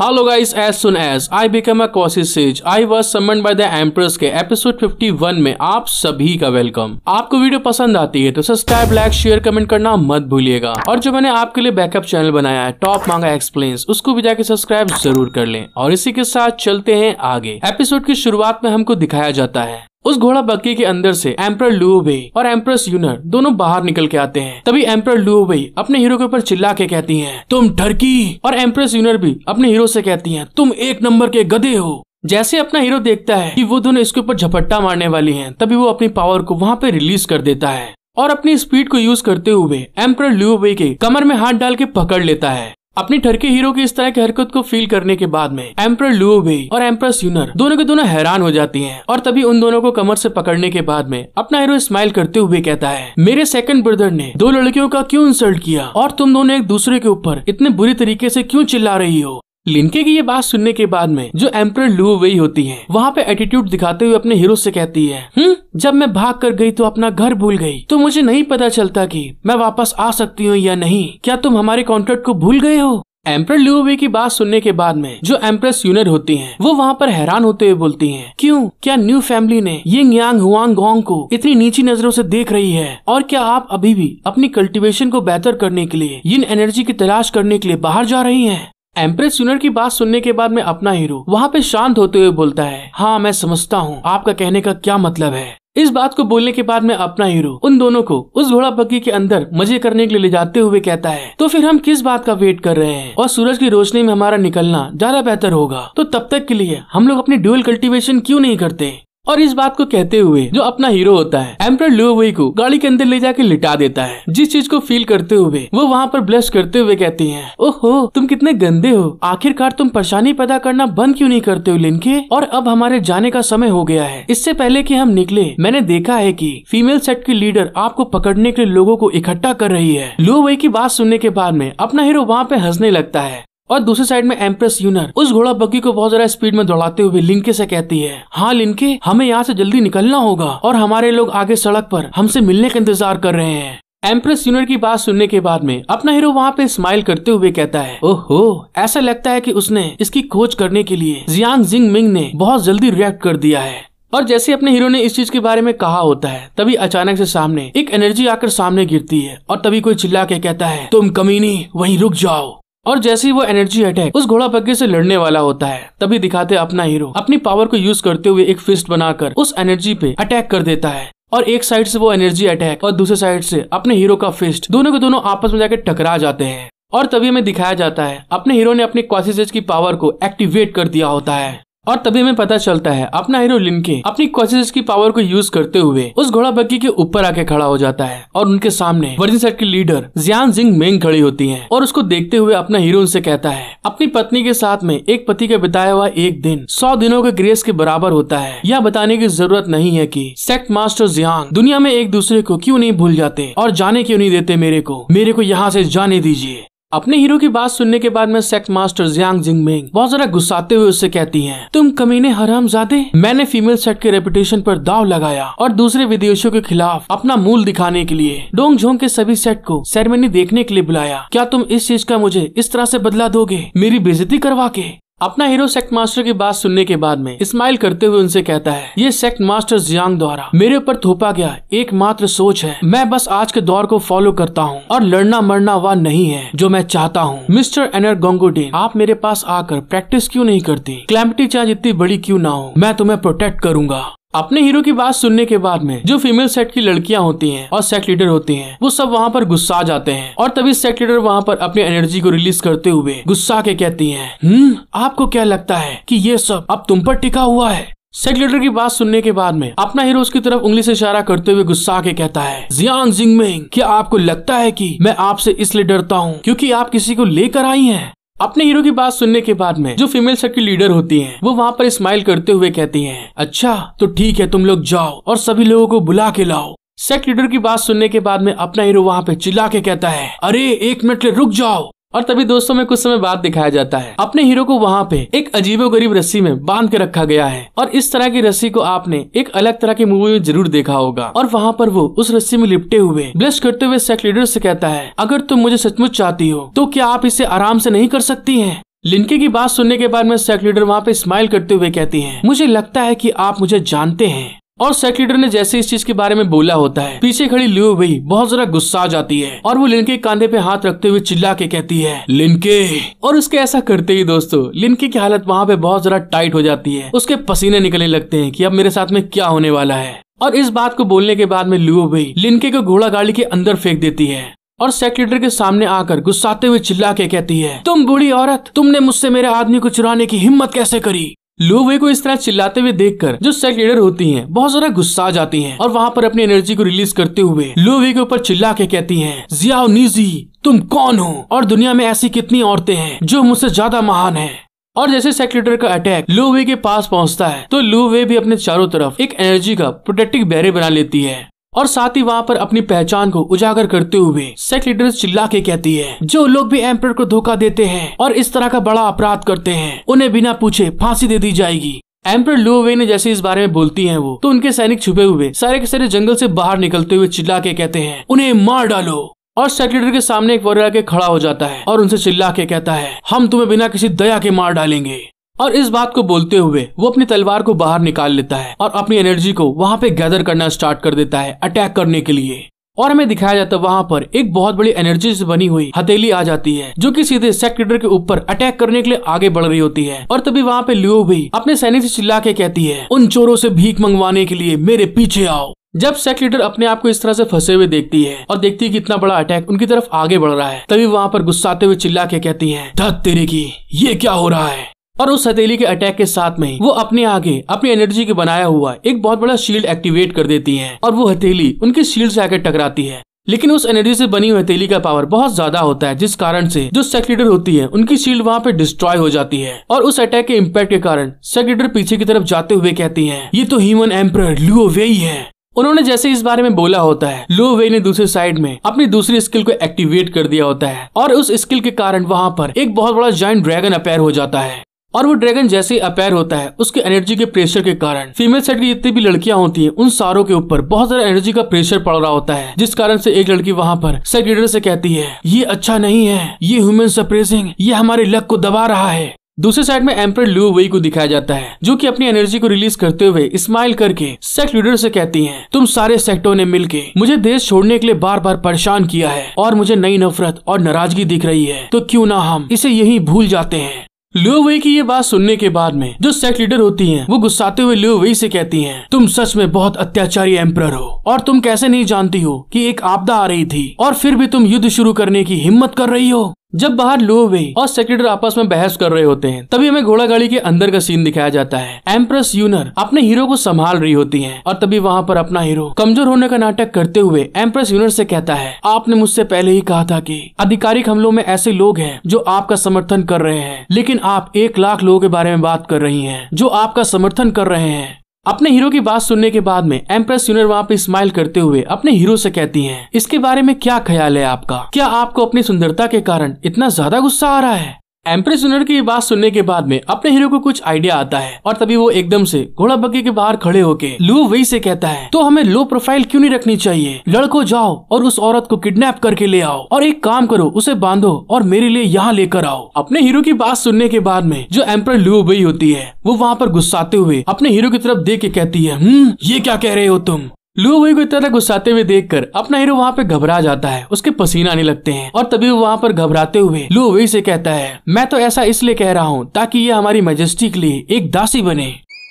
Hello guys as soon as I become a Kosi sage, I was summoned by the के episode 51 में आप सभी का welcome आपको वीडियो पसंद आती है तो सब्सक्राइब लाइक शेयर कमेंट करना मत भूलिएगा और जो मैंने आपके लिए बैकअप चैनल बनाया है टॉप मांगा एक्सप्लेन्स उसको भी जाके सब्सक्राइब जरूर कर लें और इसी के साथ चलते हैं आगे एपिसोड की शुरुआत में हमको दिखाया जाता है उस घोड़ा बक्के के अंदर से एम्पर लुओबे और एम्प्रेस यूनर दोनों बाहर निकल के आते हैं तभी एम्पर लुओबे अपने हीरो के ऊपर चिल्ला के कहती हैं तुम ढरकी और एम्प्रेस यूनर भी अपने हीरो से कहती हैं तुम एक नंबर के गधे हो जैसे अपना हीरो देखता है कि वो दोनों इसके ऊपर झपट्टा मारने वाली हैं, तभी वो अपनी पावर को वहाँ पे रिलीज कर देता है और अपनी स्पीड को यूज करते हुए एम्प्रर ल्यूवे के कमर में हाथ डाल के पकड़ लेता है अपने ठरके हीरो की इस तरह की हरकत को फील करने के बाद में लुओ भी और एम्प्रेस यूनर दोनों के दोनों हैरान हो जाती हैं और तभी उन दोनों को कमर से पकड़ने के बाद में अपना हीरो स्माइल करते हुए कहता है मेरे सेकंड ब्रदर ने दो लड़कियों का क्यों इंसल्ट किया और तुम दोनों एक दूसरे के ऊपर इतने बुरी तरीके से क्यों चिल्ला रही हो लिनके की ये बात सुनने के बाद में जो एम्पर लू वही होती है वहाँ पे एटीट्यूड दिखाते हुए अपने हीरो से कहती है हुँ? हम्म, जब मैं भाग कर गई तो अपना घर भूल गई तो मुझे नहीं पता चलता कि मैं वापस आ सकती हूँ या नहीं क्या तुम हमारे कॉन्ट्रैक्ट को भूल गए हो एम्प्रेस लियोवे की बात सुनने के बाद में जो एम्प्रेस यूनिट होती हैं वो वहाँ पर हैरान होते हुए बोलती हैं क्यों क्या न्यू फैमिली ने यिंग यांग हुआंग गोंग को इतनी नीची नजरों से देख रही है और क्या आप अभी भी अपनी कल्टीवेशन को बेहतर करने के लिए यिन एनर्जी की तलाश करने के लिए बाहर जा रही हैं एम्प्रेस यूनिट की बात सुनने के बाद में अपना हीरो वहाँ पे शांत होते हुए बोलता है हाँ मैं समझता हूँ आपका कहने का क्या मतलब है इस बात को बोलने के बाद में अपना हीरो उन दोनों को उस घोड़ा बग्गी के अंदर मजे करने के लिए ले जाते हुए कहता है तो फिर हम किस बात का वेट कर रहे हैं और सूरज की रोशनी में हमारा निकलना ज्यादा बेहतर होगा तो तब तक के लिए हम लोग अपनी ड्यूअल कल्टीवेशन क्यों नहीं करते और इस बात को कहते हुए जो अपना हीरो होता है एम्पर लुओवी को गाड़ी के अंदर ले जाके लिटा देता है जिस चीज को फील करते हुए वो वहाँ पर ब्लश करते हुए कहती है ओहो तुम कितने गंदे हो आखिरकार तुम परेशानी पैदा करना बंद क्यों नहीं करते हो लिनके और अब हमारे जाने का समय हो गया है इससे पहले की हम निकले मैंने देखा है की फीमेल सेट की लीडर आपको पकड़ने के लिए लोगो को इकट्ठा कर रही है लुओवी की बात सुनने के बाद में अपना हीरो वहाँ पे हंसने लगता है और दूसरी साइड में एम्प्रेस यूनर उस घोड़ा बग्गी को बहुत ज्यादा स्पीड में दौड़ाते हुए लिंके से कहती है हाँ लिंके हमें यहाँ से जल्दी निकलना होगा और हमारे लोग आगे सड़क पर हमसे मिलने का इंतजार कर रहे हैं एम्प्रेस यूनर की बात सुनने के बाद में अपना हीरो वहाँ पे स्माइल करते हुए कहता है ओहो ऐसा लगता है कि उसने इसकी खोज करने के लिए जियांग जिंग मिंग ने बहुत जल्दी रिएक्ट कर दिया है और जैसे अपने हीरो ने इस चीज के बारे में कहा होता है तभी अचानक से सामने एक एनर्जी आकर सामने गिरती है और तभी कोई चिल्ला के कहता है तुम कमीनी वहीं रुक जाओ और जैसे ही वो एनर्जी अटैक उस घोड़ा पग्गे से लड़ने वाला होता है तभी दिखाते अपना हीरो अपनी पावर को यूज करते हुए एक फिस्ट बनाकर उस एनर्जी पे अटैक कर देता है और एक साइड से वो एनर्जी अटैक और दूसरे साइड से अपने हीरो का फिस्ट दोनों के दोनों आपस में जाकर टकरा जाते हैं और तभी हमें दिखाया जाता है अपने हीरो ने अपने क्वासिस की पावर को एक्टिवेट कर दिया होता है और तभी हमें पता चलता है अपना हीरो लिनके अपनी कोशिश की पावर को यूज करते हुए उस घोड़ा बग्गी के ऊपर आके खड़ा हो जाता है और उनके सामने वर्जिन सेट की लीडर जियान जिंग मेंग खड़ी होती है और उसको देखते हुए अपना हीरो उनसे कहता है अपनी पत्नी के साथ में एक पति का बिताया हुआ एक दिन सौ दिनों के ग्रेस के बराबर होता है यह बताने की जरूरत नहीं है की सेक्ट मास्टर जियान दुनिया में एक दूसरे को क्यूँ नहीं भूल जाते और जाने क्यों नहीं देते मेरे को मेरे को यहाँ ऐसी जाने दीजिए अपने हीरो की बात सुनने के बाद में सेक्स मास्टर जियांग मिंग बहुत जरा गुस्साते हुए उससे कहती हैं तुम कमीने हराम जादे मैंने फीमेल सेट के रेपुटेशन पर दाव लगाया और दूसरे विदेशियों के खिलाफ अपना मूल दिखाने के लिए डोंग झोंग के सभी सेट को सेरेमनी देखने के लिए बुलाया क्या तुम इस चीज का मुझे इस तरह से बदला दोगे मेरी बेजती करवा के अपना हीरो सेक्ट मास्टर की बात सुनने के बाद में स्माइल करते हुए उनसे कहता है ये सेक्ट मास्टर जियांग द्वारा मेरे ऊपर थोपा गया एकमात्र सोच है मैं बस आज के दौर को फॉलो करता हूँ और लड़ना मरना वह नहीं है जो मैं चाहता हूँ मिस्टर एनर गोंगोडेन आप मेरे पास आकर प्रैक्टिस क्यों नहीं करती क्लैम्पटी चार्ज जितनी बड़ी क्यों ना हो मैं तुम्हें प्रोटेक्ट करूंगा अपने हीरो की बात सुनने के बाद में जो फीमेल सेट की लड़कियां होती हैं और सेट लीडर होती हैं वो सब वहां पर गुस्सा जाते हैं और तभी सेट लीडर वहां पर अपनी एनर्जी को रिलीज करते हुए गुस्सा के कहती हैं हम्म आपको क्या लगता है कि ये सब अब तुम पर टिका हुआ है सेट लीडर की बात सुनने के बाद में अपना हीरो उसकी तरफ उंगली से इशारा करते हुए गुस्सा के कहता है जियांग जिंगमिंग क्या आपको लगता है कि मैं आपसे इसलिए डरता हूँ क्योंकि आप किसी को लेकर आई हैं अपने हीरो की बात सुनने के बाद में जो फीमेल सर्किल लीडर होती हैं वो वहाँ पर स्माइल करते हुए कहती हैं अच्छा तो ठीक है तुम लोग जाओ और सभी लोगों को बुला के लाओ सेक्ट लीडर की बात सुनने के बाद में अपना हीरो वहाँ पे चिल्ला के कहता है अरे एक मिनट रुक जाओ और तभी दोस्तों में कुछ समय बाद दिखाया जाता है अपने हीरो को वहाँ पे एक अजीबो गरीब रस्सी में बांध के रखा गया है और इस तरह की रस्सी को आपने एक अलग तरह की मूवी में जरूर देखा होगा और वहाँ पर वो उस रस्सी में लिपटे हुए ब्लश करते हुए सेक्स लीडर से कहता है अगर तुम मुझे सचमुच चाहती हो तो क्या आप इसे आराम से नहीं कर सकती है लिनके की बात सुनने के बाद में सेक्स लीडर वहाँ पे स्माइल करते हुए कहती है मुझे लगता है की आप मुझे जानते हैं और सेक्रेटरी ने जैसे इस चीज के बारे में बोला होता है पीछे खड़ी लियो भाई बहुत जरा गुस्सा आ जाती है और वो लिनके कांधे पे हाथ रखते हुए चिल्ला के कहती है लिनके और उसके ऐसा करते ही दोस्तों लिनके की हालत वहाँ पे बहुत जरा टाइट हो जाती है उसके पसीने निकलने लगते हैं कि अब मेरे साथ में क्या होने वाला है और इस बात को बोलने के बाद में लियो भाई लिनके को घोड़ा गाड़ी के अंदर फेंक देती है और सेक्रेटरी के सामने आकर गुस्साते हुए चिल्ला के कहती है तुम बूढ़ी औरत तुमने मुझसे मेरे आदमी को चुराने की हिम्मत कैसे करी लोग वे को इस तरह चिल्लाते हुए देखकर जो सेक्ट लीडर होती हैं बहुत ज्यादा गुस्सा आ जाती हैं और वहाँ पर अपनी एनर्जी को रिलीज करते हुए लोग वे के ऊपर चिल्ला के कहती हैं जियाओ निजी तुम कौन हो और दुनिया में ऐसी कितनी औरतें हैं जो मुझसे ज्यादा महान हैं और जैसे सेक्रेटर का अटैक लू वे के पास पहुंचता है तो लू वे भी अपने चारों तरफ एक एनर्जी का प्रोटेक्टिव बैरियर बना लेती है और साथ ही वहाँ पर अपनी पहचान को उजागर करते हुए सेक्ट लीडर चिल्ला के कहती है जो लोग भी एम्पर को धोखा देते हैं और इस तरह का बड़ा अपराध करते हैं उन्हें बिना पूछे फांसी दे दी जाएगी एम्पर लुओवे ने जैसे इस बारे में बोलती हैं वो तो उनके सैनिक छुपे हुए सारे के सारे जंगल से बाहर निकलते हुए चिल्ला के कहते हैं उन्हें मार डालो और सेक्रेटरी के सामने एक वॉरियर के खड़ा हो जाता है और उनसे चिल्ला के कहता है हम तुम्हें बिना किसी दया के मार डालेंगे और इस बात को बोलते हुए वो अपनी तलवार को बाहर निकाल लेता है और अपनी एनर्जी को वहाँ पे गैदर करना स्टार्ट कर देता है अटैक करने के लिए और हमें दिखाया जाता है वहाँ पर एक बहुत बड़ी एनर्जी से बनी हुई हथेली आ जाती है जो कि सीधे सेक्ट लीडर के ऊपर अटैक करने के लिए आगे बढ़ रही होती है और तभी वहाँ पे लियो भी अपने सैनिक से चिल्ला के कहती है उन चोरों से भीख मंगवाने के लिए मेरे पीछे आओ जब सेक्ट लीडर अपने आप को इस तरह से फंसे हुए देखती है और देखती है कि इतना बड़ा अटैक उनकी तरफ आगे बढ़ रहा है तभी वहाँ पर गुस्साते हुए चिल्ला के कहती है धत तेरे की ये क्या हो रहा है और उस हथेली के अटैक के साथ में वो अपने आगे अपनी एनर्जी के बनाया हुआ एक बहुत बड़ा शील्ड एक्टिवेट कर देती है और वो हथेली उनके शील्ड से आकर टकराती है लेकिन उस एनर्जी से बनी हुई हथेली का पावर बहुत ज्यादा होता है जिस कारण से जो सेक्रेटर होती है उनकी शील्ड वहाँ पे डिस्ट्रॉय हो जाती है और उस अटैक के इम्पैक्ट के कारण सेक्रेटर पीछे की तरफ जाते हुए कहती है ये तो ह्यूमन एम्पर लुओ वे है उन्होंने जैसे इस बारे में बोला होता है लो वे ने दूसरे साइड में अपनी दूसरी स्किल को एक्टिवेट कर दिया होता है और उस स्किल के कारण वहाँ पर एक बहुत बड़ा जॉइंट ड्रैगन अपेयर हो जाता है और वो ड्रैगन जैसे ही अपेयर होता है उसके एनर्जी के प्रेशर के कारण फीमेल सेट की जितनी भी लड़कियां होती है उन सारों के ऊपर बहुत ज्यादा एनर्जी का प्रेशर पड़ रहा होता है जिस कारण से एक लड़की वहाँ पर सेट लीडर से कहती है ये अच्छा नहीं है ये ह्यूमन सप्रेसिंग ये हमारे लक को दबा रहा है दूसरे साइड में एम्पर लू वही को दिखाया जाता है जो कि अपनी एनर्जी को रिलीज करते हुए स्माइल करके सेक्ट लीडर से कहती हैं तुम सारे सेक्टों ने मिलके मुझे देश छोड़ने के लिए बार बार परेशान किया है और मुझे नई नफरत और नाराजगी दिख रही है तो क्यों ना हम इसे यही भूल जाते हैं लियो वे की ये बात सुनने के बाद में जो सेक्ट लीडर होती हैं वो गुस्साते हुए लियो वे से कहती हैं तुम सच में बहुत अत्याचारी एम्प्रर हो और तुम कैसे नहीं जानती हो कि एक आपदा आ रही थी और फिर भी तुम युद्ध शुरू करने की हिम्मत कर रही हो जब बाहर लो वे और सेक्रेटरी आपस में बहस कर रहे होते हैं तभी हमें घोड़ा गाड़ी के अंदर का सीन दिखाया जाता है एम्प्रेस यूनर अपने हीरो को संभाल रही होती है और तभी वहाँ पर अपना हीरो कमजोर होने का नाटक करते हुए एम्प्रेस यूनर से कहता है आपने मुझसे पहले ही कहा था की आधिकारिक हमलों में ऐसे लोग हैं जो आपका समर्थन कर रहे हैं लेकिन आप एक लाख लोगों के बारे में बात कर रही हैं जो आपका समर्थन कर रहे हैं अपने हीरो की बात सुनने के बाद में एम्प्रेस यूनर वहाँ पे स्माइल करते हुए अपने हीरो से कहती हैं इसके बारे में क्या ख्याल है आपका क्या आपको अपनी सुंदरता के कारण इतना ज्यादा गुस्सा आ रहा है एम्प्रेसनर की बात सुनने के बाद में अपने हीरो को कुछ आइडिया आता है और तभी वो एकदम से घोड़ा बग्घे के बाहर खड़े होके लू वही से कहता है तो हमें लो प्रोफाइल क्यों नहीं रखनी चाहिए लड़को जाओ और उस औरत को किडनैप करके ले आओ और एक काम करो उसे बांधो और मेरे लिए यहाँ लेकर आओ अपने हीरो की बात सुनने के बाद में जो एम्पर लू वही होती है वो वहाँ पर गुस्साते हुए अपने हीरो की तरफ देख के कहती है हम्म, ये क्या कह रहे हो तुम लू भाई को इतना तक गुस्साते हुए देखकर अपना हीरो वहाँ पे घबरा जाता है उसके पसीना आने लगते हैं और तभी वो वहाँ पर घबराते हुए लू वही से कहता है मैं तो ऐसा इसलिए कह रहा हूँ ताकि ये हमारी मजेस्टी के लिए एक दासी बने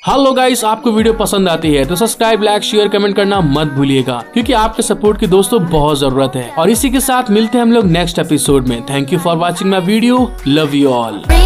हेलो गाइस आपको वीडियो पसंद आती है तो सब्सक्राइब लाइक शेयर कमेंट करना मत भूलिएगा क्योंकि आपके सपोर्ट की दोस्तों बहुत जरूरत है और इसी के साथ मिलते हैं हम लोग नेक्स्ट एपिसोड में thank you for watching my video love you all